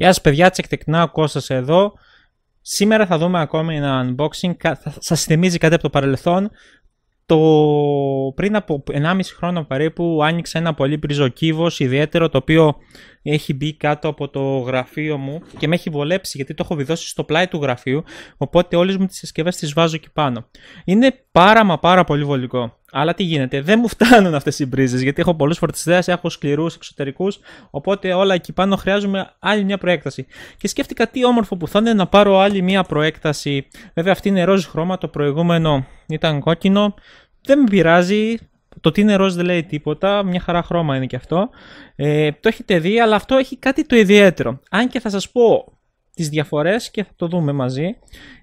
Γεια σας παιδιά, τσεκτεκνά ο Κώστας εδώ. Σήμερα θα δούμε ακόμη ένα unboxing. Σας θυμίζει κάτι από το παρελθόν. Το... Πριν από 1,5 χρόνο περίπου άνοιξε ένα πολύ πριζοκύβος ιδιαίτερο το οποίο έχει μπει κάτω από το γραφείο μου και με έχει βολέψει γιατί το έχω βιδώσει στο πλάι του γραφείου οπότε όλες μου τις συσκευές τις βάζω εκεί πάνω. Είναι πάρα μα πάρα πολύ βολικό. Αλλά τι γίνεται, δεν μου φτάνουν αυτές οι μπρίζες γιατί έχω πολλούς φορτιστές, έχω σκληρούς εξωτερικούς. Οπότε όλα εκεί πάνω χρειάζομαι άλλη μια προέκταση. Και σκέφτηκα τι όμορφο που θα είναι να πάρω άλλη μια προέκταση. Βέβαια, αυτή είναι ροζ χρώμα, το προηγούμενο ήταν κόκκινο. Δεν με πειράζει. Το τι είναι ροζ δεν λέει τίποτα. Μια χαρά χρώμα είναι και αυτό. Ε, το έχετε δει, αλλά αυτό έχει κάτι το ιδιαίτερο. Αν και θα σας πω τις διαφορές και θα το δούμε μαζί.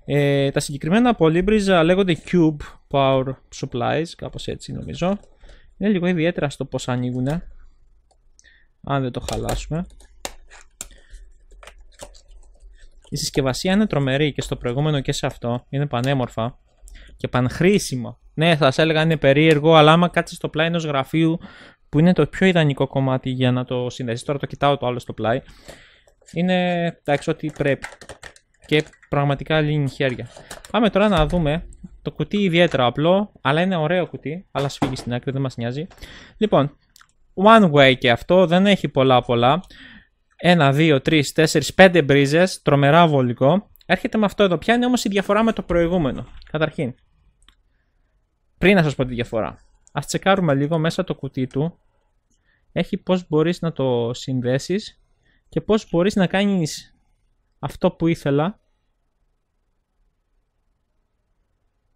Ε, τα συγκεκριμένα πολύμπριζα λέγονται Cube Power Supplies, κάπως έτσι νομίζω. Είναι λίγο ιδιαίτερα στο πως ανοίγουν, αν δεν το χαλάσουμε. Η συσκευασία είναι τρομερή και στο προηγούμενο και σε αυτό, είναι πανέμορφα και πανχρήσιμα. Ναι, θα σας έλεγα είναι περίεργο, αλλά άμα κάτσεις στο πλάι ενός γραφείου που είναι το πιο ιδανικό κομμάτι για να το συνδέσεις. Τώρα το κοιτάω το άλλο στο πλάι είναι εντάξει ότι πρέπει και πραγματικά λύνει χέρια. Πάμε τώρα να δούμε το κουτί ιδιαίτερα απλό, αλλά είναι ωραίο κουτί, αλλά σφίγγει στην άκρη, δεν μας νοιάζει. Λοιπόν, one way και αυτό, δεν έχει πολλά πολλά. Ένα, δύο, τρεις, τέσσερις, πέντε μπρίζες, τρομερά βολικό. Έρχεται με αυτό εδώ. Ποια είναι όμως η διαφορά με το προηγούμενο. Καταρχήν, πριν να σας πω τη διαφορά. Ας τσεκάρουμε λίγο μέσα το κουτί του. Έχει πώς μπορείς να το συνδέσεις και πώς μπορείς να κάνεις αυτό που ήθελα.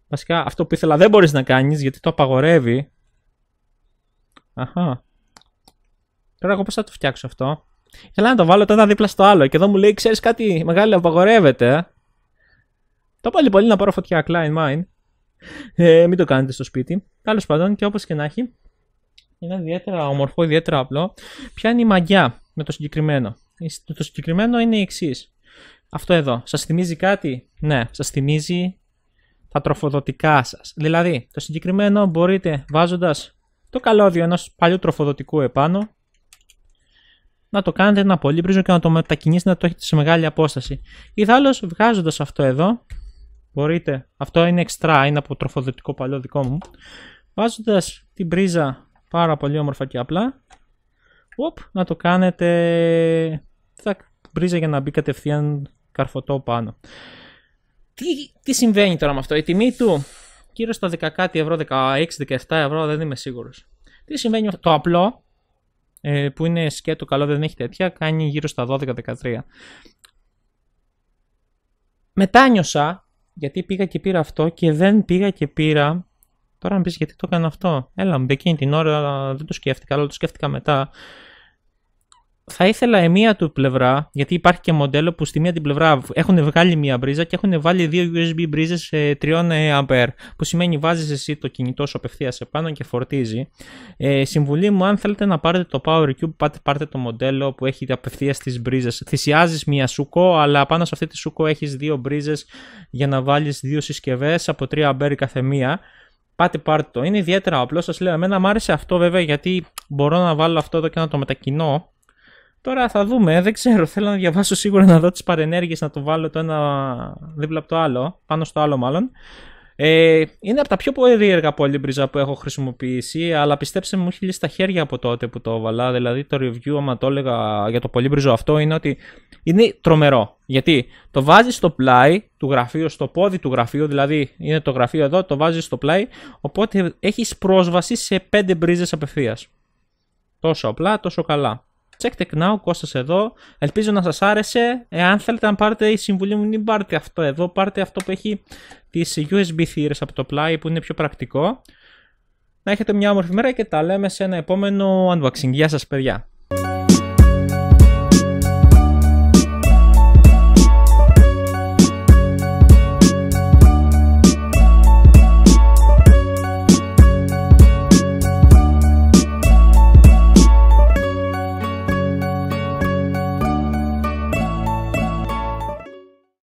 Βασικά αυτό που ήθελα δεν μπορείς να κάνεις γιατί το απαγορεύει. Αχα. Τώρα εγώ πώς θα το φτιάξω αυτό. Ήθελα να το βάλω τώρα δίπλα στο άλλο και εδώ μου λέει ξέρεις κάτι μεγάλο απαγορεύεται. Το πάλι πολύ να πάρω φωτιά, Klein Mine. Ε, μην το κάνετε στο σπίτι. Τέλος πάντων και όπως και να έχει. Είναι ιδιαίτερα ομορφό, ιδιαίτερα απλό. η μαγιά με το συγκεκριμένο. Το συγκεκριμένο είναι η εξής. Αυτό εδώ. Σας θυμίζει κάτι. Ναι, σας θυμίζει τα τροφοδοτικά σας. Δηλαδή, το συγκεκριμένο μπορείτε βάζοντας το καλώδιο ενός παλιού τροφοδοτικού επάνω να το κάνετε ένα πολύ πρίζο και να το μετακινήσετε να το έχετε σε μεγάλη απόσταση. Ιδάλλως, βγάζοντας αυτό εδώ, μπορείτε, αυτό είναι εξτρά, είναι από τροφοδοτικό παλιό δικό μου, Βάζοντας την πρίζα πάρα πολύ όμορφα και απλά, οπ, να το κάνετε θα μπρίζα για να μπει κατευθείαν καρφωτό πάνω. Τι, τι συμβαίνει τώρα με αυτό, η τιμή του γύρω στα 10 ευρω ευρώ, 16-17 ευρώ δεν είμαι σίγουρος. Τι συμβαίνει το απλό ε, που είναι σκέτο καλό δεν έχει τέτοια κάνει γύρω στα 12-13. Μετά νιώσα γιατί πήγα και πήρα αυτό και δεν πήγα και πήρα Τώρα αν πεις γιατί το έκανα αυτό. Έλα μου, εκείνη την ώρα δεν το σκέφτηκα, αλλά το σκέφτηκα μετά. Θα ήθελα η μία του πλευρά, γιατί υπάρχει και μοντέλο που στη μία την πλευρά έχουν βγάλει μία μπρίζα και έχουν βάλει δύο USB μπρίζε 3 A. Που σημαίνει βάζεις εσύ το κινητό σου απευθείας επάνω και φορτίζει. Ε, συμβουλή μου, αν θέλετε να πάρετε το Power Cube, πάτε, πάρτε το μοντέλο που έχει απευθείας τις μπρίζες. Θυσιάζεις μία σουκό, αλλά πάνω σε αυτή τη σουκό έχεις δύο μπρίζες για να βάλεις δύο συσκευές από 3 A κάθε μία. Πάτε πάρτε Είναι ιδιαίτερα απλό. Σας λέω, εμένα μου άρεσε αυτό βέβαια γιατί μπορώ να βάλω αυτό εδώ και να το μετακινώ. Τώρα θα δούμε, δεν ξέρω. Θέλω να διαβάσω σίγουρα να δω τις παρενέργειες να το βάλω το ένα δίπλα από το άλλο, πάνω στο άλλο μάλλον. Ε, είναι από τα πιο περίεργα πολύμπριζα που έχω χρησιμοποιήσει, αλλά πιστέψτε μου, μου έχει λύσει τα χέρια από τότε που το έβαλα. Δηλαδή, το review, άμα το έλεγα για το πολύμπριζο αυτό, είναι ότι είναι τρομερό. Γιατί το βάζεις στο πλάι του γραφείου, στο πόδι του γραφείου, δηλαδή είναι το γραφείο εδώ, το βάζεις στο πλάι, οπότε έχεις πρόσβαση σε 5 μπρίζες απευθείας. Τόσο απλά, τόσο καλά. Check Tech Now, Κώστας εδώ. Ελπίζω να σας άρεσε. Εάν θέλετε να πάρετε η συμβουλή μου, μην πάρετε αυτό εδώ. πάρετε αυτό που έχει τις USB θύρες από το πλάι που είναι πιο πρακτικό. Να έχετε μια όμορφη μέρα και τα λέμε σε ένα επόμενο unboxing. Γεια σας παιδιά.